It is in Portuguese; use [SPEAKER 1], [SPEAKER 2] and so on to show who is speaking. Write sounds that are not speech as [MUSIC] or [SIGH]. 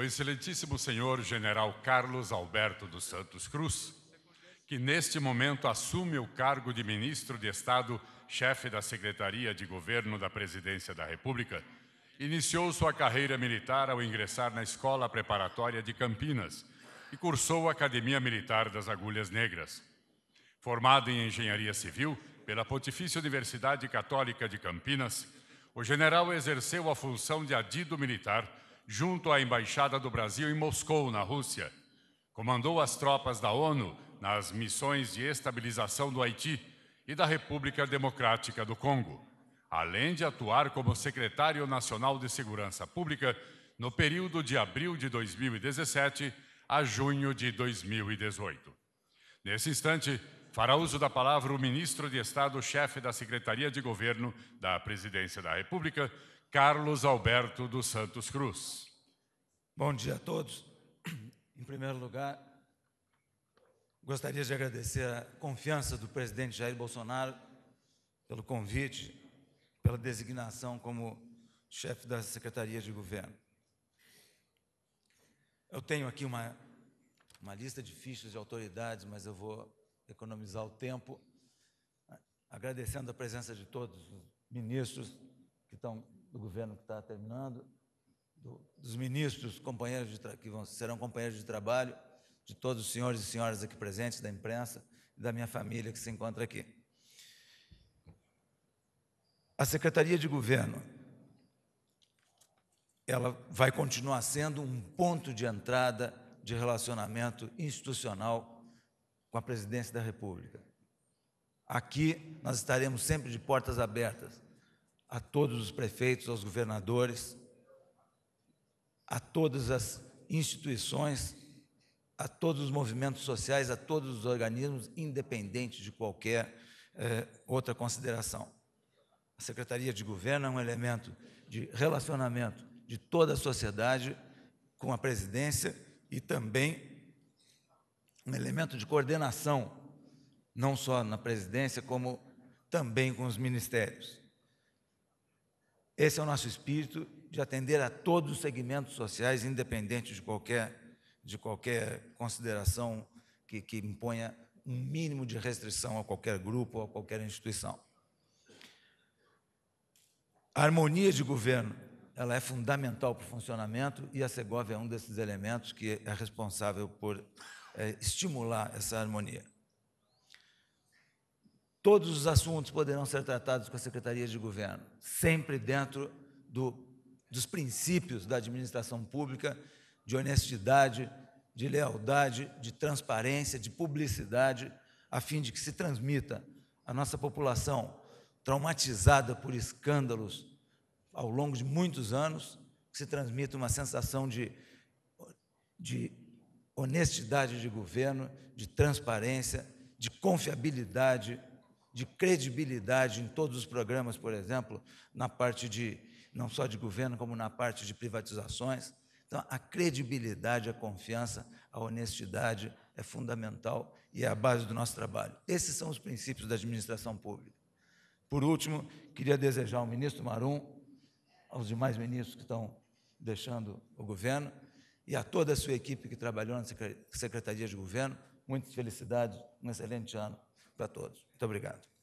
[SPEAKER 1] o excelentíssimo senhor general Carlos Alberto dos Santos Cruz, que neste momento assume o cargo de ministro de Estado, chefe da Secretaria de Governo da Presidência da República, iniciou sua carreira militar ao ingressar na Escola Preparatória de Campinas e cursou a Academia Militar das Agulhas Negras. Formado em Engenharia Civil pela Pontifícia Universidade Católica de Campinas, o general exerceu a função de adido militar junto à Embaixada do Brasil em Moscou, na Rússia. Comandou as tropas da ONU nas missões de estabilização do Haiti e da República Democrática do Congo, além de atuar como secretário nacional de Segurança Pública no período de abril de 2017 a junho de 2018. Nesse instante, fará uso da palavra o ministro de Estado, chefe da Secretaria de Governo da Presidência da República, Carlos Alberto dos Santos Cruz. Bom dia a todos.
[SPEAKER 2] [CLEARS THROAT] Em primeiro lugar, gostaria de agradecer a confiança do presidente Jair Bolsonaro pelo convite, pela designação como chefe da Secretaria de Governo. Eu tenho aqui uma, uma lista de fichas de autoridades, mas eu vou economizar o tempo, agradecendo a presença de todos os ministros que estão do governo que está terminando, do, dos ministros, companheiros de que vão, serão companheiros de trabalho, de todos os senhores e senhoras aqui presentes, da imprensa e da minha família que se encontra aqui. A Secretaria de Governo, ela vai continuar sendo um ponto de entrada de relacionamento institucional com a Presidência da República. Aqui nós estaremos sempre de portas abertas a todos os prefeitos, aos governadores, a todas as instituições, a todos os movimentos sociais, a todos os organismos, independente de qualquer eh, outra consideração. A Secretaria de Governo é um elemento de relacionamento de toda a sociedade com a presidência e também um elemento de coordenação, não só na presidência, como também com os ministérios. Esse é o nosso espírito de atender a todos os segmentos sociais, independente de qualquer, de qualquer consideração que, que imponha um mínimo de restrição a qualquer grupo ou a qualquer instituição. A harmonia de governo ela é fundamental para o funcionamento e a Segov é um desses elementos que é responsável por é, estimular essa harmonia. Todos os assuntos poderão ser tratados com a Secretaria de Governo, sempre dentro do, dos princípios da administração pública, de honestidade, de lealdade, de transparência, de publicidade, a fim de que se transmita à nossa população traumatizada por escândalos ao longo de muitos anos, que se transmita uma sensação de, de honestidade de governo, de transparência, de confiabilidade de credibilidade em todos os programas, por exemplo, na parte de não só de governo, como na parte de privatizações. Então, a credibilidade, a confiança, a honestidade é fundamental e é a base do nosso trabalho. Esses são os princípios da administração pública. Por último, queria desejar ao ministro Marum, aos demais ministros que estão deixando o governo e a toda a sua equipe que trabalhou na Secretaria de Governo, muitas felicidades, um excelente ano para todos. Muito obrigado.